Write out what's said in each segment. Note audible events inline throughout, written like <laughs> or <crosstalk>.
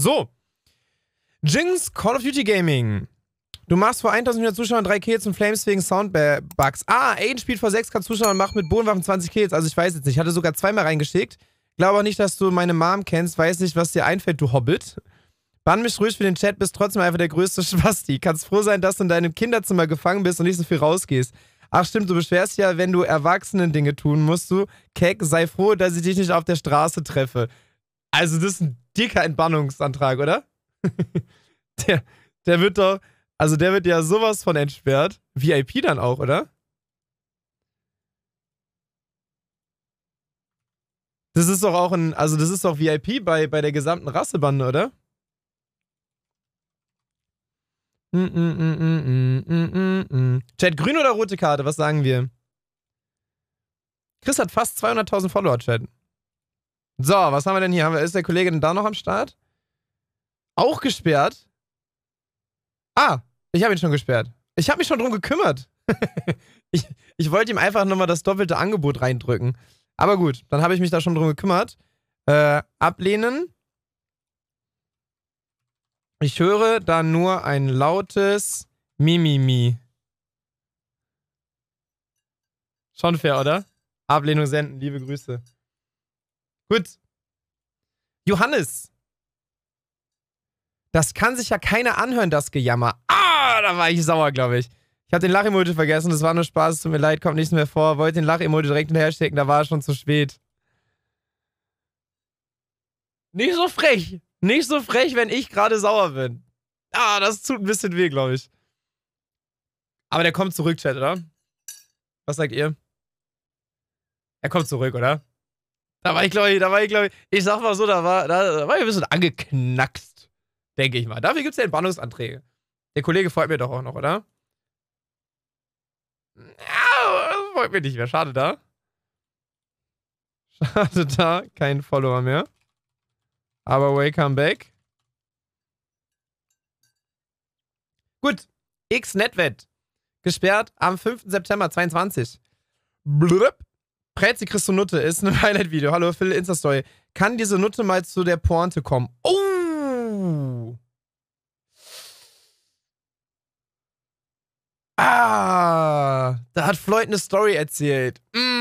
So. Jinx, Call of Duty Gaming. Du machst vor 1400 Zuschauern 3 Kills und Flames wegen Soundbugs. Ah, Aiden spielt vor 6k Zuschauern und macht mit Bodenwaffen 20 Kills. Also ich weiß jetzt nicht. Ich hatte sogar zweimal reingeschickt. Glaube auch nicht, dass du meine Mom kennst. Weiß nicht, was dir einfällt, du Hobbit. Bann mich ruhig für den Chat, bist trotzdem einfach der größte <laughs> Schwasti. Kannst froh sein, dass du in deinem Kinderzimmer gefangen bist und nicht so viel rausgehst. Ach stimmt, du beschwerst ja, wenn du Erwachsenen Dinge tun musst. Du, Keck, sei froh, dass ich dich nicht auf der Straße treffe. Also, das ist ein dicker Entbannungsantrag, oder? <laughs> der, der wird doch, also der wird ja sowas von entsperrt. VIP dann auch, oder? Das ist doch auch ein, also das ist doch VIP bei, bei der gesamten Rassebande, oder? Mm, mm, mm, Chat, grün oder rote Karte, was sagen wir? Chris hat fast 200.000 Follower, Chat. So, was haben wir denn hier? Ist der Kollege denn da noch am Start? Auch gesperrt? Ah, ich habe ihn schon gesperrt. Ich habe mich schon drum gekümmert. <laughs> ich, ich wollte ihm einfach nochmal das doppelte Angebot reindrücken. Aber gut, dann habe ich mich da schon drum gekümmert. Äh, ablehnen. Ich höre da nur ein lautes Mimimi. Schon fair, oder? Ablehnung senden, liebe Grüße. Gut. Johannes. Das kann sich ja keiner anhören, das Gejammer. Ah, da war ich sauer, glaube ich. Ich habe den Lachemote vergessen, das war nur Spaß, tut mir leid, kommt nichts mehr vor. Wollte den Lachemote direkt hinterherstecken, da war es schon zu spät. Nicht so frech. Nicht so frech, wenn ich gerade sauer bin. Ah, das tut ein bisschen weh, glaube ich. Aber der kommt zurück, Chat, oder? Was sagt ihr? Er kommt zurück, oder? Da war ich, glaube ich, da war ich, glaube ich, ich sag mal so, da war, da, da war ich ein bisschen angeknackst, denke ich mal. Dafür gibt es ja Entbannungsanträge. Der Kollege freut mir doch auch noch, oder? Ja, freut mich nicht mehr. Schade da. Schade da. Kein Follower mehr. Aber welcome back. Gut. Xnetwet. Gesperrt am 5. September 22. Blub. Präzi kriegst du Nutte, ist ein <laughs> Highlight-Video. Hallo, Phil, Insta-Story. Kann diese Nutte mal zu der Pointe kommen? Oh! Ah! Da hat Floyd eine Story erzählt. Mm.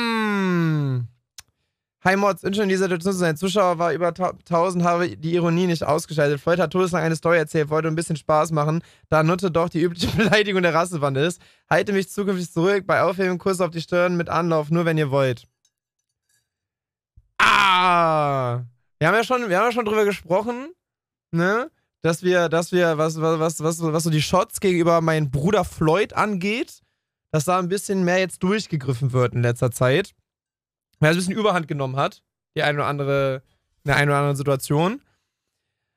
Hi Mods, unschön in dieser Situation zu sein. Zuschauer war über 1000, habe die Ironie nicht ausgeschaltet. Floyd hat todeslang eine Story erzählt, wollte ein bisschen Spaß machen, da Nutte doch die übliche <laughs> Beleidigung der Rassewand ist. Halte mich zukünftig zurück, bei Aufhebung Kuss auf die Stirn mit Anlauf, nur wenn ihr wollt. Ah! Wir haben ja schon, wir haben ja schon drüber gesprochen, ne? Dass wir, dass wir, was, was, was, was, was so die Shots gegenüber meinem Bruder Floyd angeht, dass da ein bisschen mehr jetzt durchgegriffen wird in letzter Zeit weil also es ein bisschen Überhand genommen hat, die eine oder andere, in der einen oder anderen Situation.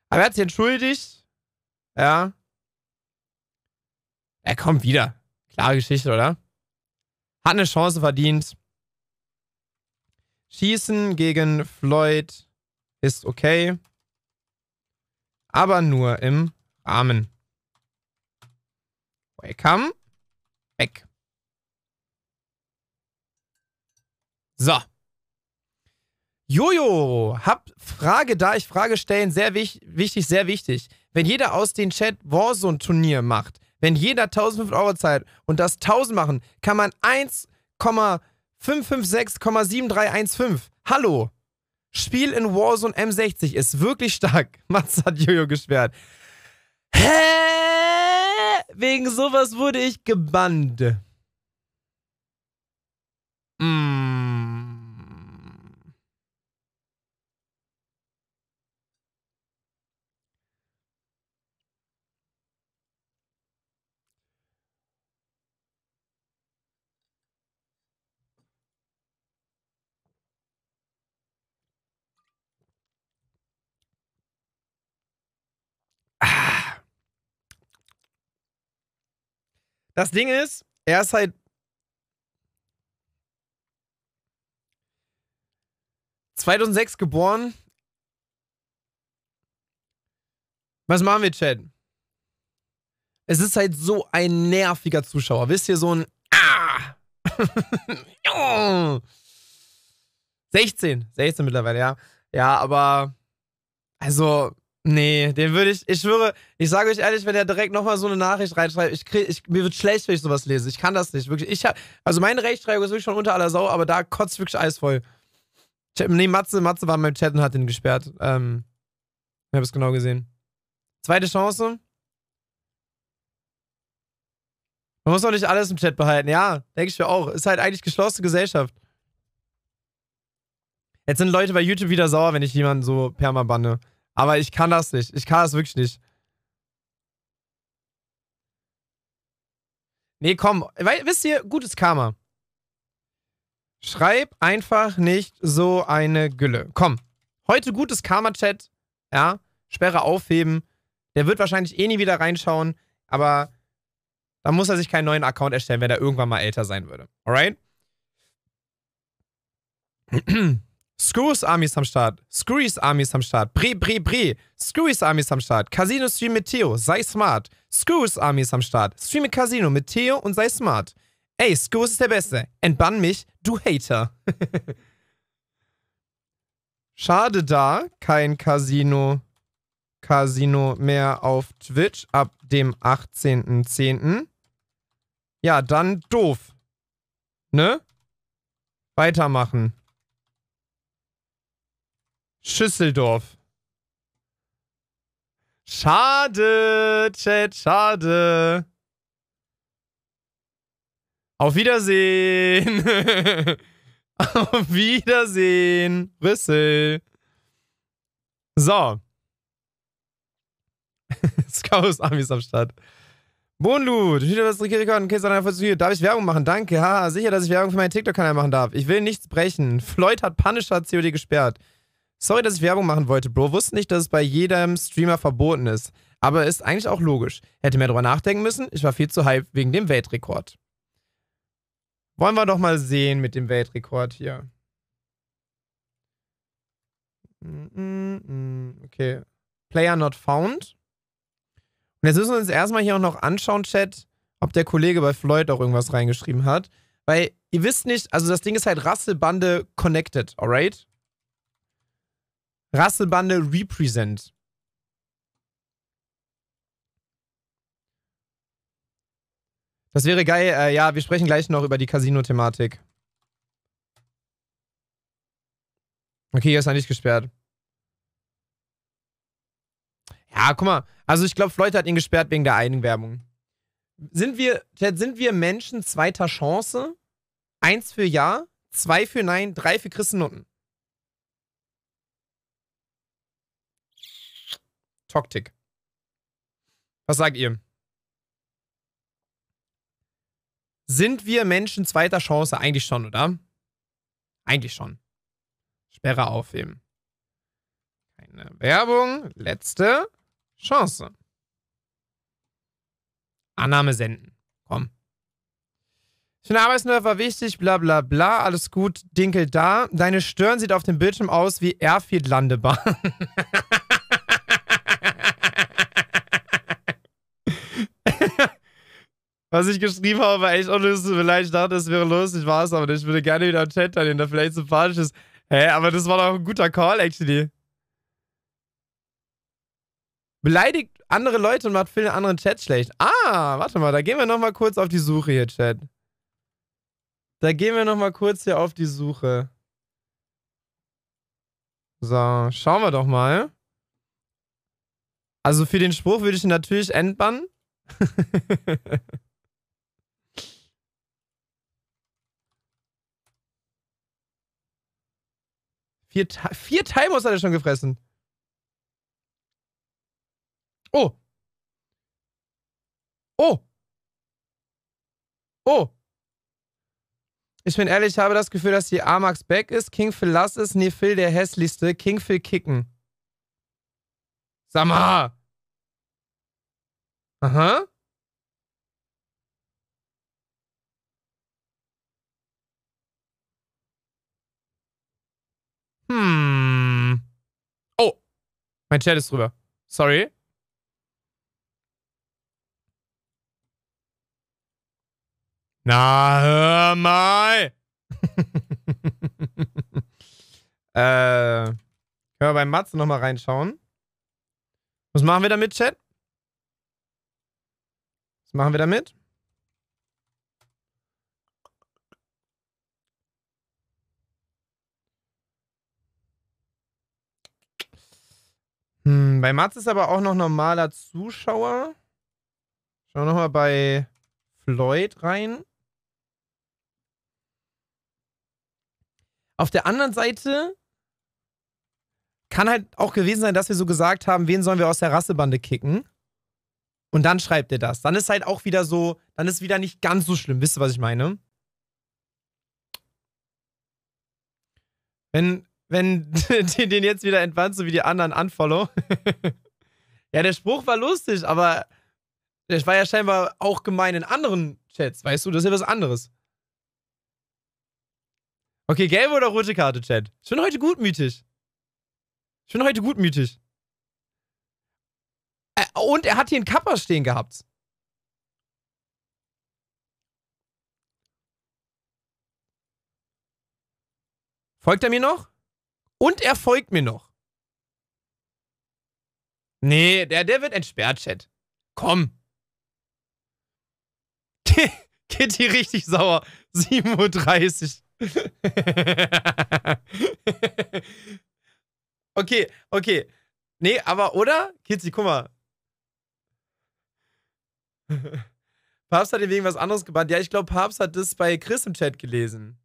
Aber er hat sich entschuldigt. Ja. Er kommt wieder. Klare Geschichte, oder? Hat eine Chance verdient. Schießen gegen Floyd ist okay. Aber nur im Rahmen. Welcome. Weg. So. Jojo, hab Frage da, ich Frage stellen, sehr wichtig, sehr wichtig. Wenn jeder aus dem Chat Warzone-Turnier macht, wenn jeder 1500 Euro zahlt und das 1000 machen, kann man 1,556,7315. Hallo! Spiel in Warzone M60 ist wirklich stark. <laughs> Mats hat Jojo gesperrt. Hä? Wegen sowas wurde ich gebannt. Mm. Das Ding ist, er ist halt. ...2006 geboren. Was machen wir, Chad? Es ist halt so ein nerviger Zuschauer. Wisst ihr, so ein... Ah! 16. <laughs> 16 mittlerweile, ja. Ja, aber... Also, Nee, den würde ich, ich schwöre, ich sage euch ehrlich, wenn er direkt nochmal so eine Nachricht reinschreibt, ich krieg, ich, mir wird schlecht, wenn ich sowas lese. Ich kann das nicht, wirklich. Ich hab, also meine Rechtschreibung ist wirklich schon unter aller Sau, aber da kotzt wirklich alles voll. Ich, nee, Matze, Matze war in meinem Chat und hat den gesperrt. Ähm, ich habe es genau gesehen. Zweite Chance. Man muss doch nicht alles im Chat behalten. Ja, denke ich mir auch. Ist halt eigentlich geschlossene Gesellschaft. Jetzt sind Leute bei YouTube wieder sauer, wenn ich jemanden so perma banne. Aber ich kann das nicht. Ich kann das wirklich nicht. Nee, komm. Weil, wisst ihr, gutes Karma. Schreib einfach nicht so eine Gülle. Komm. Heute gutes Karma-Chat. Ja. Sperre aufheben. Der wird wahrscheinlich eh nie wieder reinschauen. Aber da muss er sich keinen neuen Account erstellen, wenn er irgendwann mal älter sein würde. Alright? <clears throat> Screws Armies am Start. Screws Armies am Start. Bre, Bre, Bre. Screws Armies am Start. Casino Stream mit Theo. Sei smart. Screws Armies am Start. Stream mit Casino mit Theo und sei smart. Ey, Screws ist der Beste. Entbann mich, du Hater. <laughs> Schade da, kein Casino. Casino mehr auf Twitch ab dem 18.10. Ja, dann doof. Ne? Weitermachen. Schüsseldorf. Schade, Chat, schade. Auf Wiedersehen. <laughs> Auf Wiedersehen, Rüssel. So. Scouse <laughs> Amis am Start. Bonlut, wieder was Rekord und Darf ich Werbung machen? Danke. Ha, sicher, dass ich Werbung für meinen TikTok-Kanal machen darf. Ich will nichts brechen. Floyd hat Punisher COD gesperrt. Sorry, dass ich Werbung machen wollte, Bro. Wusste nicht, dass es bei jedem Streamer verboten ist. Aber ist eigentlich auch logisch. Hätte mehr drüber nachdenken müssen. Ich war viel zu hype wegen dem Weltrekord. Wollen wir doch mal sehen mit dem Weltrekord hier. Okay. Player not found. Und jetzt müssen wir uns erstmal hier auch noch anschauen, Chat, ob der Kollege bei Floyd auch irgendwas reingeschrieben hat. Weil ihr wisst nicht, also das Ding ist halt Rassebande connected, alright? Rasselbande Represent. Das wäre geil. Äh, ja, wir sprechen gleich noch über die Casino-Thematik. Okay, hier ist er nicht gesperrt. Ja, guck mal. Also ich glaube, Floyd hat ihn gesperrt wegen der Eigenwerbung. Sind wir, Chad, sind wir Menschen zweiter Chance? Eins für Ja, zwei für Nein, drei für Christen Christennoten. Toktik. Was sagt ihr? Sind wir Menschen zweiter Chance? Eigentlich schon, oder? Eigentlich schon. Sperre aufheben. Keine Werbung. Letzte Chance. Annahme senden. Komm. Für den Arbeitsnerv wichtig, bla bla bla, alles gut, Dinkel da. Deine Stirn sieht auf dem Bildschirm aus wie Airfield-Landebahn. <laughs> was ich geschrieben habe, war echt unlustig. Vielleicht dachte es wäre lustig, war es aber nicht. Ich würde gerne wieder einen Chat teilnehmen, der vielleicht sympathisch ist. Hä, hey, aber das war doch ein guter Call, actually. Beleidigt andere Leute und macht Phil anderen Chat schlecht. Ah, warte mal, da gehen wir nochmal kurz auf die Suche hier, Chat. Da gehen wir nochmal kurz hier auf die Suche. So, schauen wir doch mal. Also für den Spruch würde ich natürlich entbannen. <laughs> Vier, vier Timos hat er schon gefressen. Oh. Oh. Oh. Ich bin ehrlich, ich habe das Gefühl, dass die Amax back ist, King Phil Lass ist, Nefil der hässlichste, King Phil kicken. Sag mal. Aha. Mein Chat ist drüber. Sorry. Na, hör mal! <laughs> äh, können wir beim Matze nochmal reinschauen? Was machen wir damit, Chat? Was machen wir damit? Bei Mats ist aber auch noch normaler Zuschauer. Schauen wir nochmal bei Floyd rein. Auf der anderen Seite kann halt auch gewesen sein, dass wir so gesagt haben, wen sollen wir aus der Rassebande kicken? Und dann schreibt er das. Dann ist halt auch wieder so, dann ist wieder nicht ganz so schlimm. Wisst ihr, was ich meine? Wenn wenn <laughs> den jetzt wieder entwandt, so wie die anderen unfollow. <laughs> ja, der Spruch war lustig, aber das war ja scheinbar auch gemein in anderen Chats, weißt du? Das ist ja was anderes. Okay, gelbe oder rote Karte, Chat? Ich bin heute gutmütig. Ich bin heute gutmütig. und er hat hier einen Kappa stehen gehabt. Folgt er mir noch? Und er folgt mir noch. Nee, der, der wird entsperrt, Chat. Komm. <laughs> Kitty richtig sauer. 7.30 Uhr. <laughs> okay, okay. Nee, aber oder? Kitty, guck mal. <laughs> Papst hat ihn wegen was anderes gebannt. Ja, ich glaube, Papst hat das bei Chris im Chat gelesen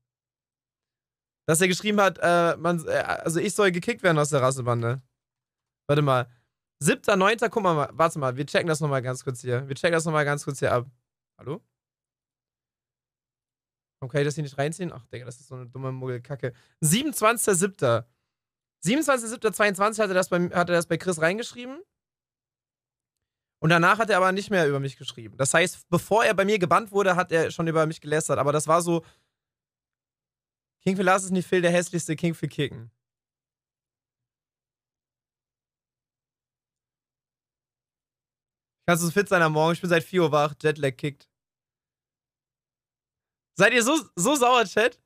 dass er geschrieben hat, äh, man, äh, also ich soll gekickt werden aus der Rassebande. Warte mal. 7.9. guck mal, warte mal, wir checken das nochmal ganz kurz hier. Wir checken das nochmal ganz kurz hier ab. Hallo? Warum kann ich das hier nicht reinziehen? Ach, Digga, das ist so eine dumme Muggelkacke. 27.07. 27.07.22 hat, das bei, das bei Chris reingeschrieben. Und danach hat er aber nicht mehr über mich geschrieben. Das heißt, bevor er bei mir gebannt wurde, hat er schon über mich gelästert. Aber das war so King für Lars ist nicht Phil, der hässlichste King für Kicken. Kannst du so fit sein am Morgen? Ich bin seit 4 Uhr wach. Jetlag kickt. Seid ihr so, so sauer, Chat?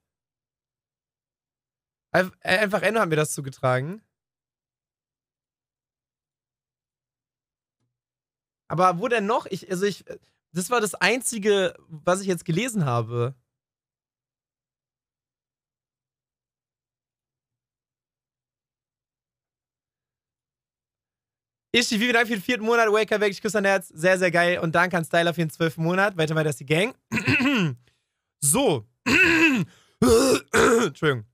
Äh, einfach Enno hat mir das zugetragen. Aber wo denn noch? Ich, also ich, äh, das war das Einzige, was ich jetzt gelesen habe. Ich, ich vielen Dank für den vierten Monat. Wake up, Weg, ich küsse dein Herz. Sehr, sehr geil. Und danke an Styler für den zwölften Monat. Weiter mal, das die Gang. <clears throat> so. <clears throat> Entschuldigung.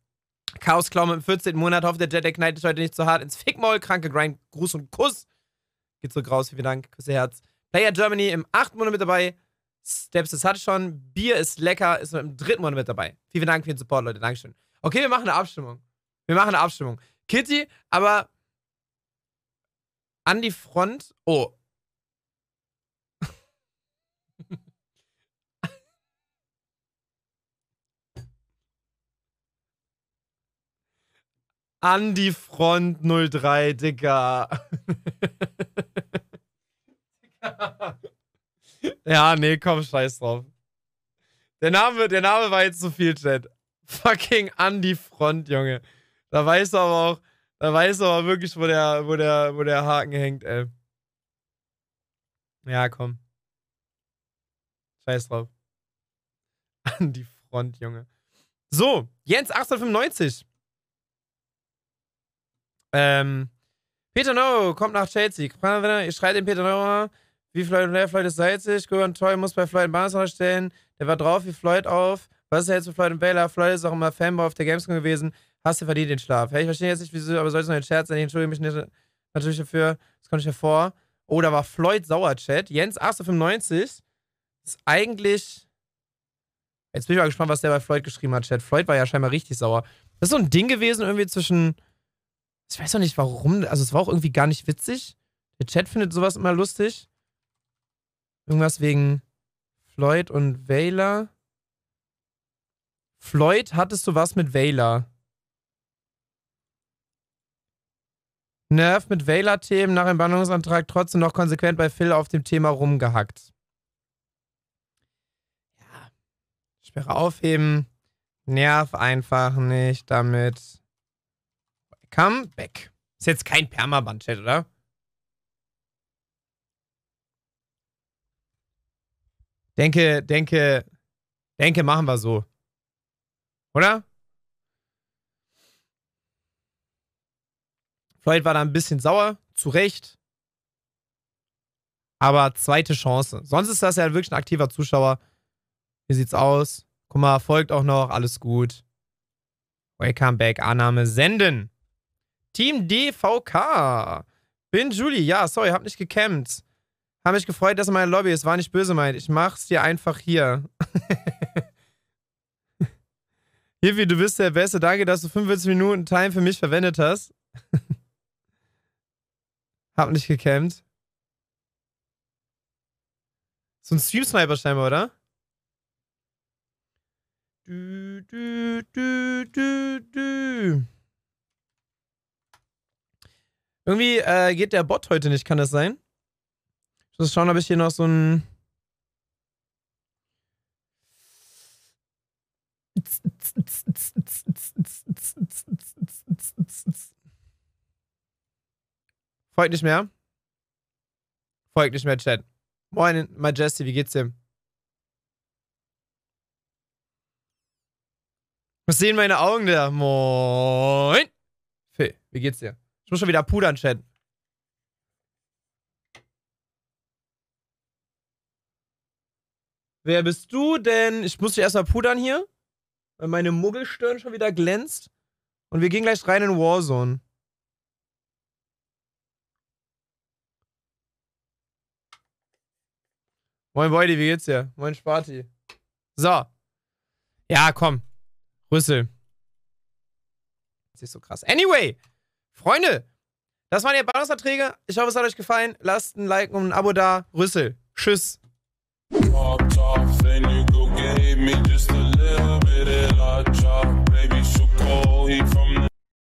Chaos Clown im 14. Monat. Hoffe, der Jedi knallt heute nicht zu hart ins Fickmaul. Kranke Grind. Gruß und Kuss. Geht zurück raus. Vielen Dank. Küsse Herz. Player Germany im achten Monat mit dabei. Steps, das hatte schon. Bier ist lecker. Ist im dritten Monat mit dabei. Vielen Dank für den Support, Leute. Dankeschön. Okay, wir machen eine Abstimmung. Wir machen eine Abstimmung. Kitty, aber an die Front. Oh. an die Front 03, Digga. <laughs> ja, nee, komm, scheiß drauf. Der Name, der Name war jetzt zu viel, Chat. Fucking an die Front, Junge. Da weißt du aber auch, da weißt du aber wirklich, wo der, wo der, wo der Haken hängt, ey. Ja, komm. Scheiß drauf. <laughs> An die Front, Junge. So, Jens 1895. Ähm, Peter No kommt nach Chelsea. Ich schreit den Peter Noah. Wie Floyd und Blair, Floyd ist salzig. Gordon Toy muss bei Floyd Barnes stellen. Der war drauf wie Floyd auf. Was ist jetzt zu Floyd und Baylor? Floyd ist auch immer Fanboy auf der Gamescom gewesen hast du verdient den Schlaf. Hey, ich verstehe jetzt nicht, wieso, aber soll es noch ein Scherz sein? Ich entschuldige mich nicht, natürlich dafür. Das konnte ich ja vor. Oh, da war Floyd Sauer Chat. Jens 95 ist eigentlich. Jetzt bin ich mal gespannt, was der bei Floyd geschrieben hat, Chat. Floyd war ja scheinbar richtig sauer. Das ist so ein Ding gewesen, irgendwie zwischen. Ich weiß noch nicht warum. Also, es war auch irgendwie gar nicht witzig. Der Chat findet sowas immer lustig. Irgendwas wegen Floyd und Vela. Floyd, hattest du was mit Vela? Nerv mit Wähler-Themen nach Entbannungsantrag trotzdem noch konsequent bei Phil auf dem Thema rumgehackt. Ja. Sperre aufheben. Nerv einfach nicht damit. Come back. Ist jetzt kein Permaband-Chat, oder? Denke, denke, denke, machen wir so. Oder? Floyd war da ein bisschen sauer, zu Recht. Aber zweite Chance. Sonst ist das ja wirklich ein aktiver Zuschauer. Wie sieht's aus? Guck mal, folgt auch noch, alles gut. Welcome back, Annahme senden. Team DVK. Bin Julie, ja, sorry, hab nicht gecampt. Hab mich gefreut, dass er meine Lobby ist. War nicht böse meint. Ich mach's dir einfach hier. <laughs> Hiwi, du bist der Beste. Danke, dass du 45 Minuten Time für mich verwendet hast. <laughs> Hab nicht gecampt. So ein Stream-Sniper scheinbar, oder? Du, du, du, du, du. Irgendwie äh, geht der Bot heute nicht, kann das sein? Ich muss schauen, ob ich hier noch so ein... Folgt nicht mehr? Folgt nicht mehr, Chat. Moin, Majesty, wie geht's dir? Was sehen meine Augen da? Moin! Phil, wie geht's dir? Ich muss schon wieder pudern, Chat. Wer bist du denn? Ich muss dich erstmal pudern hier, weil meine Muggelstirn schon wieder glänzt. Und wir gehen gleich rein in Warzone. Moin, Boydi, wie geht's dir? Moin, Sparti. So. Ja, komm. Rüssel. Das ist so krass. Anyway, Freunde, das waren die Bonusverträge. Ich hoffe, es hat euch gefallen. Lasst ein Like und ein Abo da. Rüssel. Tschüss. he from